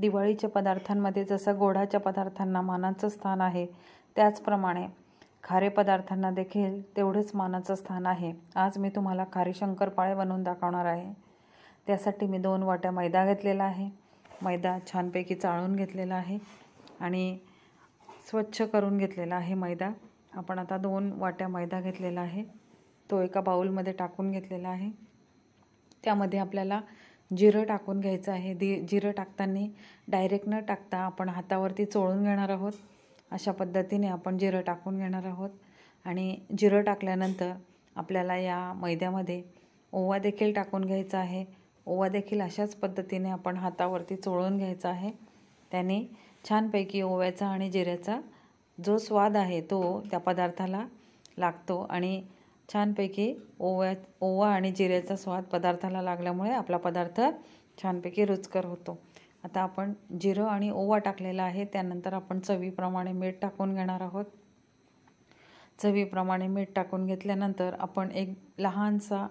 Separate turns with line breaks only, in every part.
दिवाळीच्या पदार्थांमध्ये जसं गोडाच्या पदार्थांना मानाचं स्थान आहे त्याचप्रमाणे खारे पदार्थांना देखील तेवढंच मानाचं स्थान आहे आज मी तुम्हाला खारी शंकरपाळे बनवून दाखवणार आहे त्यासाठी मी दोन वाट्या मैदा घेतलेला आहे मैदा छानपैकी चाळून घेतलेला आहे आणि स्वच्छ करून घेतलेला आहे मैदा आपण आता दोन वाट्या मैदा घेतलेला आहे तो एका बाऊलमध्ये टाकून घेतलेला आहे त्यामध्ये आपल्याला जिरं टाकून घ्यायचं आहे दि जिरं टाकताना डायरेक्ट न टाकता आपण हातावरती चोळून घेणार आहोत अशा पद्धतीने आपण जिरं टाकून घेणार आहोत आणि जिरं टाकल्यानंतर आपल्याला या मैद्यामध्ये ओवा देखील टाकून घ्यायचा आहे ओवा देखील अशाच पद्धतीने आपण हातावरती चोळून घ्यायचा आहे त्याने छानपैकी ओव्याचा आणि जिऱ्याचा जो स्वाद आहे तो त्या पदार्थाला लागतो आणि छानपैकी ओव्या ओवा आणि जिऱ्याचा स्वाद पदार्थाला लागल्यामुळे आपला पदार्थ छानपैकी रुचकर होतो आता आपण जिरं आणि ओवा टाकलेला आहे त्यानंतर आपण चवीप्रमाणे मीठ टाकून घेणार आहोत चवीप्रमाणे मीठ टाकून घेतल्यानंतर आपण एक लहानसा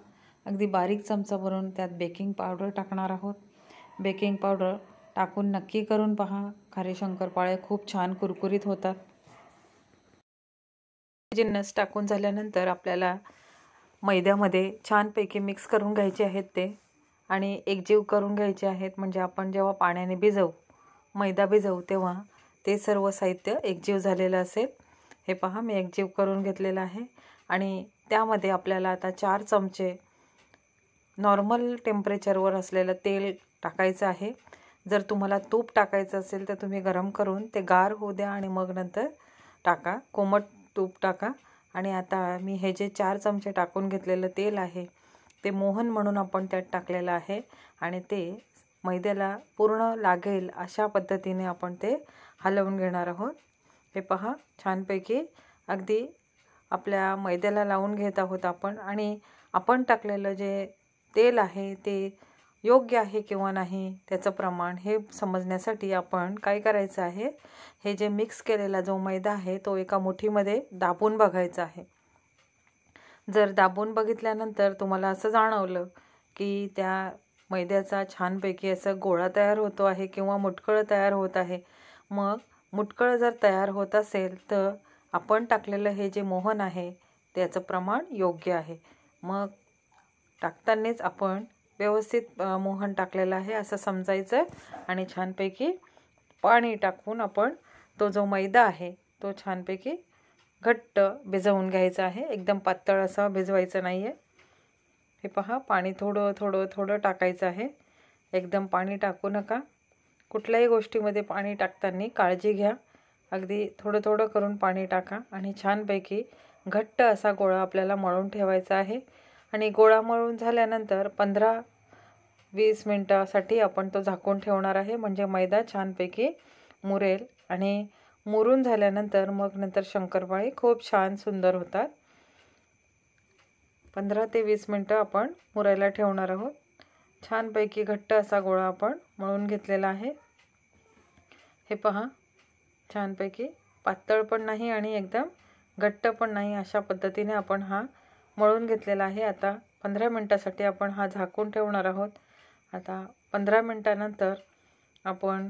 अगदी बारीक चमचा भरून त्यात बेकिंग पावडर टाकणार आहोत बेकिंग पावडर टाकून नक्की करून पहा खारे शंकरपाळे खूप छान कुरकुरीत होतात नस टाकून झाल्यानंतर आपल्याला मैद्यामध्ये छानपैकी मिक्स करून घ्यायचे आहेत ते आणि एकजीव करून घ्यायचे आहेत म्हणजे आपण जेव्हा पाण्याने भिजवू मैदा भिजवू तेव्हा ते सर्व साहित्य एकजीव झालेलं असेल हे पहा मी एकजीव करून घेतलेलं आहे आणि त्यामध्ये आपल्याला आता चार चमचे नॉर्मल टेम्परेचरवर असलेलं तेल टाकायचं आहे जर तुम्हाला तूप टाकायचं असेल तर तुम्ही गरम करून ते गार होऊ द्या आणि मग नंतर टाका कोमट तूप टाका आणि आता मी हे जे चार चमचे टाकून घेतलेलं तेल आहे ते मोहन म्हणून आपण त्यात टाकलेलं आहे आणि ते मैद्याला पूर्ण लागेल अशा पद्धतीने आपण ते हलवून घेणार आहोत हे पहा छानपैकी अगदी आपल्या मैद्याला लावून घेत आहोत आपण आणि आपण टाकलेलं जे तेल आहे ते योग्य आहे किंवा नाही त्याचं प्रमाण हे समजण्यासाठी आपण काय करायचं आहे हे जे मिक्स केलेला जो मैदा आहे तो एका मुठीमध्ये दाबून बघायचा आहे जर दाबून बघितल्यानंतर तुम्हाला असं जाणवलं की त्या मैद्याचा छानपैकी असं गोळा तयार होतो आहे किंवा मुटकळं तयार होत आहे मग मुटकळं जर तयार होत असेल तर आपण टाकलेलं हे जे मोहन आहे त्याचं प्रमाण योग्य आहे मग टाकतानाच आपण व्यवस्थित मोहन टाकलेला आहे असं समजायचं आणि छानपैकी पाणी टाकून आपण तो जो मैदा आहे तो छानपैकी घट्ट भिजवून घ्यायचा आहे एकदम पातळ असा भिजवायचं नाही आहे हे पहा पाणी थोडं थोडं थोडं टाकायचं आहे एकदम पाणी टाकू नका कुठल्याही गोष्टीमध्ये पाणी टाकताना काळजी घ्या अगदी थोडं थोडं करून पाणी टाका आणि छानपैकी घट्ट असा गोळा आपल्याला मळून ठेवायचा आहे आणि गोळा मळून झाल्यानंतर पंधरा वीस मिनटासाठी आपण तो झाकून ठेवणार आहे म्हणजे मैदा छानपैकी मुरेल आणि मुरून झाल्यानंतर मग नंतर शंकरपाळी खूप छान सुंदर होतात पंधरा ते वीस मिनटं आपण मुरायला ठेवणार आहोत छानपैकी घट्ट असा गोळा आपण मळून घेतलेला आहे हे पहा छानपैकी पातळ पण नाही आणि एकदम घट्ट पण नाही अशा पद्धतीने आपण हा मळून घेतलेला आहे आता पंधरा मिनटासाठी आपण हा झाकून ठेवणार आहोत आता पंधरा मिनटानंतर आपण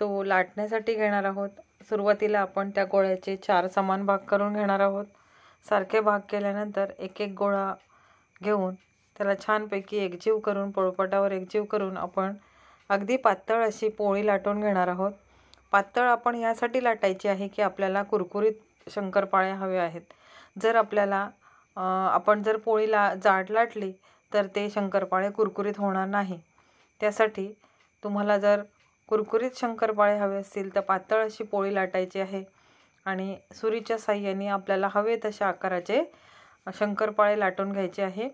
तो लाटण्यासाठी घेणार आहोत सुरुवातीला आपण त्या गोळ्याचे चार समान भाग करून घेणार आहोत सारखे भाग केल्यानंतर एक एक गोळा घेऊन त्याला छानपैकी एकजीव करून पोळपाटावर एकजीव करून आपण अगदी पातळ अशी पोळी लाटून घेणार आहोत पातळ आपण यासाठी लाटायची आहे की आपल्याला कुरकुरीत शंकरपाळे हवे आहेत जर आपल्याला आपण जर ला जाड लाटली तर ते शंकरपाळे कुरकुरीत होणार नाही त्यासाठी तुम्हाला जर कुरकुरीत शंकरपाळे हवे असतील तर पातळ अशी पोळी लाटायची आहे आणि सुरीच्या साह्याने आपल्याला हवे तशा आकाराचे शंकरपाळे लाटून घ्यायचे आहे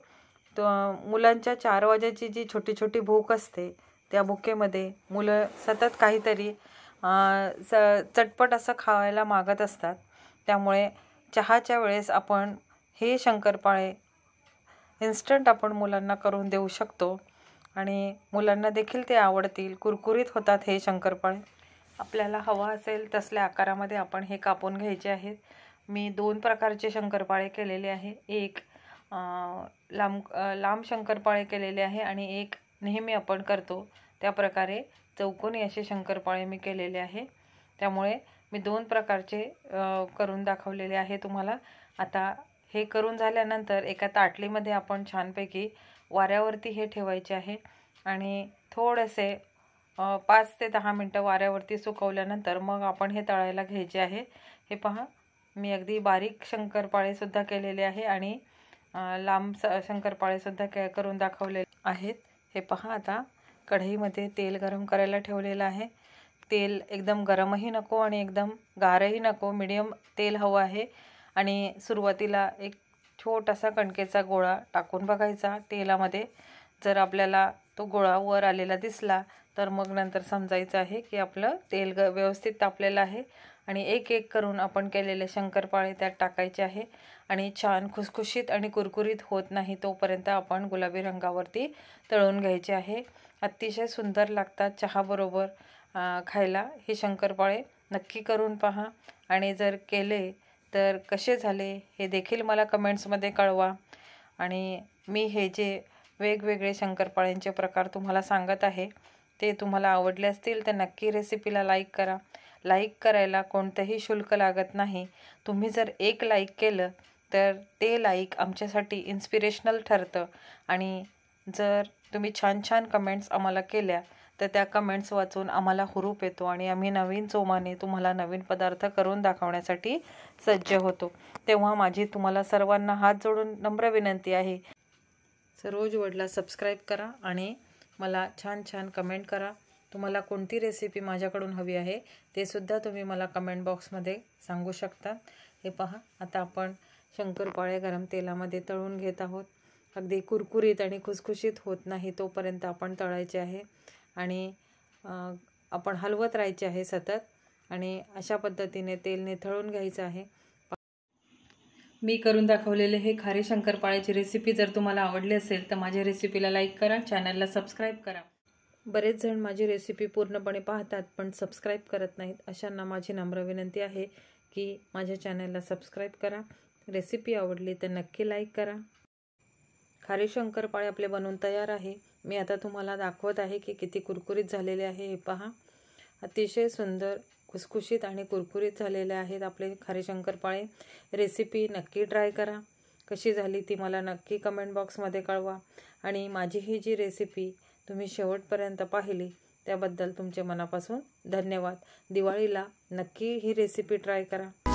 तर मुलांच्या चार वाजेची जी छोटी छोटी भूक असते त्या भुकेमध्ये मुलं सतत काहीतरी च चटपट असं खावायला मागत असतात त्यामुळे चहाच्या वेळेस आपण हे शंकरपाळे इन्स्टंट आपण मुलांना करून देऊ शकतो आणि मुलांना देखील ते आवडतील कुरकुरीत होतात हे शंकरपाळे आपल्याला हवा असेल तसल्या आकारामध्ये आपण हे कापून घ्यायचे आहेत मी दोन प्रकारचे शंकरपाळे केलेले आहे एक लांब लांब शंकरपाळे केलेले आहे आणि एक नेहमी आपण करतो त्या प्रकारे चौकोनी असे शंकरपाळे मी केलेले आहे त्यामुळे मी दोन प्रकारचे करून दाखवलेले आहे तुम्हाला आता हे करून झाल्यानंतर एका ताटलीमध्ये आपण छानपैकी वाऱ्यावरती हे ठेवायचे आहे आणि थोडेसे पाच ते दहा मिनटं वाऱ्यावरती सुकवल्यानंतर मग आपण हे तळायला घ्यायचे आहे हे पहा मी अगदी बारीक शंकरपाळेसुद्धा केलेले आहे आणि लांब स शंकरपाळेसुद्धा के करून दाखवले आहेत हे पहा आता कढईमध्ये तेल गरम करायला ठेवलेलं आहे तेल एकदम गरमही नको आणि एकदम गारही नको मिडियम तेल हवं आहे आणि सुरुवातीला एक छोटासा कणकेचा गोळा टाकून बघायचा तेलामध्ये जर आपल्याला तो गोळा वर आलेला दिसला तर मग नंतर समजायचं आहे की आपलं तेल ग व्यवस्थित तापलेलं आहे आणि एक एक करून आपण केलेले शंकरपाळे त्यात टाकायचे आहे आणि छान खुसखुशीत आणि कुरकुरीत होत नाही तोपर्यंत आपण गुलाबी रंगावरती तळून घ्यायचे आहे अतिशय सुंदर लागतात चहाबरोबर खायला हे शंकरपाळे नक्की करून पहा आणि जर केले तर कसे झाले हे देखील मला कमेंट्समध्ये कळवा आणि मी हे जे वेगवेगळे शंकरपाळ्यांचे प्रकार तुम्हाला सांगत आहे ते तुम्हाला आवडले असतील तर नक्की रेसिपीला लाईक करा लाईक करायला कोणतंही शुल्क लागत नाही तुम्ही जर एक लाईक केलं तर ते लाईक आमच्यासाठी इन्स्पिरेशनल ठरतं आणि जर तुम्ही छान छान कमेंट्स आम्हाला केल्या तर त्या कमेंट्स वाचून आम्हाला हुरूप येतो आणि आम्ही नवीन जोमाने तुम्हाला नवीन पदार्थ करून दाखवण्यासाठी सज्ज होतो तेव्हा माझी तुम्हाला सर्वांना हात जोडून नम्र विनंती आहे सर्व वडला सबस्क्राईब करा आणि मला छान छान कमेंट करा तुम्हाला कोणती रेसिपी माझ्याकडून हवी आहे ते सुद्धा तुम्ही मला कमेंट बॉक्समध्ये सांगू शकता हे पहा आता आपण शंकरपाळे गरम तेलामध्ये तळून घेत आहोत अगदी कुरकुरीत आणि खुसखुशीत होत नाही तोपर्यंत आपण तळायचे आहे आणि आपण हलवत राहायचे आहे सतत आणि अशा पद्धतीने तेल निथळून घ्यायचं आहे मी करून दाखवलेले हे खारे शंकरपाळ्याची रेसिपी जर तुम्हाला आवडली असेल तर माझ्या रेसिपीला लाईक करा चॅनलला सबस्क्राईब करा बरेच जण माझी रेसिपी पूर्णपणे पाहतात पण सबस्क्राईब करत नाहीत अशांना माझी नम्र विनंती आहे की माझ्या चॅनलला सबस्क्राईब करा रेसिपी आवडली तर नक्की लाईक करा खारे शंकरपाळे आपले बनवून तयार आहे मी आता तुम्हाला दाखवत आहे की किती कुरकुरीत झालेले आहे हे पहा अतिशय सुंदर खुसखुशीत आणि कुरकुरीत झालेले आहेत आपले खारे शंकरपाळे रेसिपी नक्की ट्राय करा कशी झाली ती मला नक्की कमेंट बॉक्समध्ये कळवा आणि माझी ही जी रेसिपी तुम्ही शेवटपर्यंत पाहिली त्याबद्दल तुमचे मनापासून धन्यवाद दिवाळीला नक्की ही रेसिपी ट्राय करा